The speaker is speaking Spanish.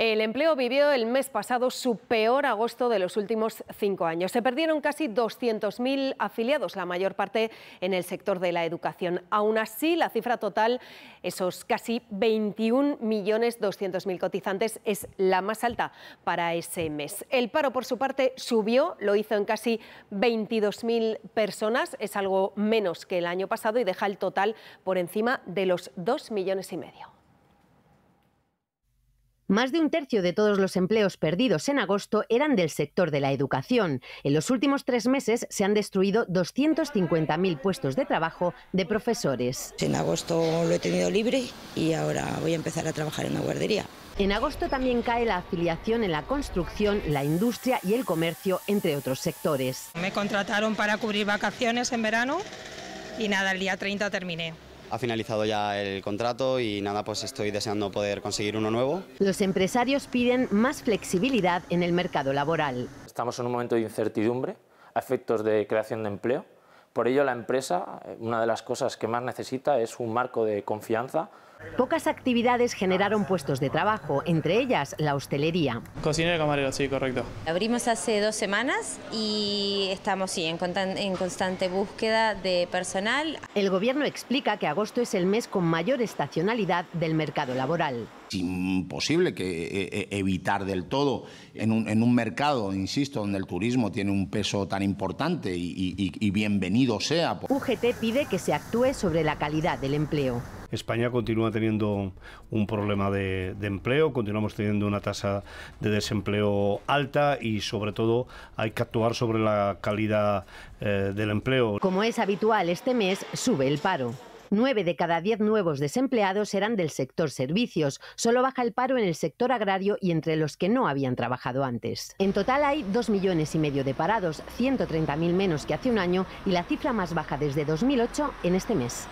El empleo vivió el mes pasado su peor agosto de los últimos cinco años. Se perdieron casi 200.000 afiliados, la mayor parte en el sector de la educación. Aún así, la cifra total, esos casi 21.200.000 cotizantes, es la más alta para ese mes. El paro, por su parte, subió, lo hizo en casi 22.000 personas, es algo menos que el año pasado y deja el total por encima de los 2 millones y medio. Más de un tercio de todos los empleos perdidos en agosto eran del sector de la educación. En los últimos tres meses se han destruido 250.000 puestos de trabajo de profesores. En agosto lo he tenido libre y ahora voy a empezar a trabajar en la guardería. En agosto también cae la afiliación en la construcción, la industria y el comercio, entre otros sectores. Me contrataron para cubrir vacaciones en verano y nada, el día 30 terminé ha finalizado ya el contrato y nada, pues estoy deseando poder conseguir uno nuevo. Los empresarios piden más flexibilidad en el mercado laboral. Estamos en un momento de incertidumbre a efectos de creación de empleo. Por ello, la empresa, eh, una de las cosas que más necesita es un marco de confianza. Pocas actividades generaron puestos de trabajo, entre ellas la hostelería. Cocinero y camarero, sí, correcto. Abrimos hace dos semanas y estamos en constante búsqueda de personal. El gobierno explica que agosto es el mes con mayor estacionalidad del mercado laboral. Es imposible que eh, eh, evitar del todo en un, mercado, insisto, donde el turismo tiene un peso tan importante y, bienvenido sea. UGT pide que se actúe sobre la calidad del empleo. España continúa teniendo un problema de, empleo, continuamos teniendo una tasa de desempleo alta y sobre todo hay que actuar sobre la calidad eh, del empleo. Como es habitual, este mes sube el paro. 9 de cada 10 nuevos desempleados eran del sector servicios. Solo baja el paro en el sector agrario y entre los que no habían trabajado antes. En total hay 2 millones y medio de parados, 130.000 menos que hace un año y la cifra más baja desde 2008 en este mes.